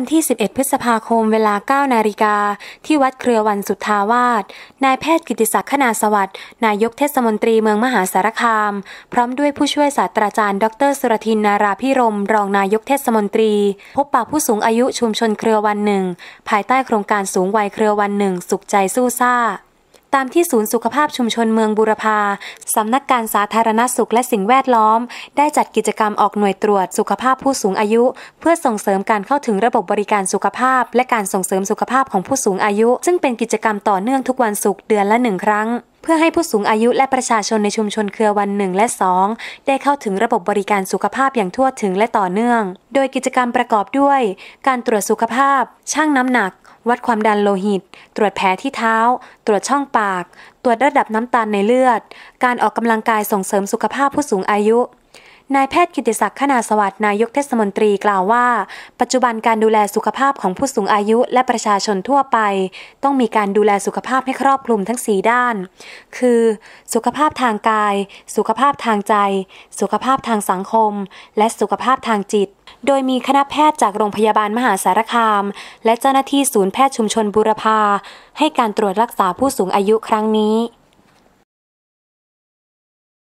วันที่ 11 พฤษภาคมเวลา 9 นาฬิกา ที่วัดเครือวันสุทธาวาส นายแพทย์กิติศักดิ์ขนาสวัสดิ์นายกเทศมนตรีเมืองมหาสารคาม พร้อมด้วยผู้ช่วยศาสตราจารย์ ดรสุรทินนาราพิรมรองนายกเทศมนตรี พบปะผู้สูงอายุชุมชนเครือวันหนึ่งภายใต้โครงการสูงวัยเครือวันหนึ่งสุขใจสู้ซ่าตามที่ศูนย์สุขภาพชุมชนเมืองบุรพาสำนักการสาธารณสุขและสิ่งแวดล้อม ได้จัดกิจกรรมออกหน่วยตรวจสุขภาพผู้สูงอายุ เพื่อส่งเสริมการเข้าถึงระบบบริการสุขภาพ และการส่งเสริมสุขภาพของผู้สูงอายุ ซึ่งเป็นกิจกรรมต่อเนื่องทุกวันศุกร์เดือนละหนึ่งครั้ง เพื่อให้ผู้สูงอายุและประชาชนในชุมชนเครือวันหนึ่งและ2 ได้เข้าถึงระบบบริการสุขภาพอย่างทั่วถึงและต่อเนื่อง โดยกิจกรรมประกอบด้วย การตรวจสุขภาพช่างน้ำหนักวัดความดันโลหิต ตรวจแผลที่เท้า ตรวจช่องปาก ตรวจระดับน้ำตาลในเลือด การออกกำลังกายส่งเสริมสุขภาพผู้สูงอายุ นายแพทย์กิติศักดิ์ขนาสวัสดิ์ นายกเทศมนตรีกล่าวว่า ปัจจุบันการดูแลสุขภาพของผู้สูงอายุและประชาชนทั่วไป ต้องมีการดูแลสุขภาพให้ครอบคลุมทั้ง 4 ด้าน คือ สุขภาพทางกาย สุขภาพทางใจ สุขภาพทางสังคม และสุขภาพทางจิตโดยมีคณะแพทย์จากโรงพยาบาลมหาสารคาม และเจ้าหน้าที่ศูนย์แพทย์ชุมชนบุรพา ให้การตรวจรักษาผู้สูงอายุครั้งนี้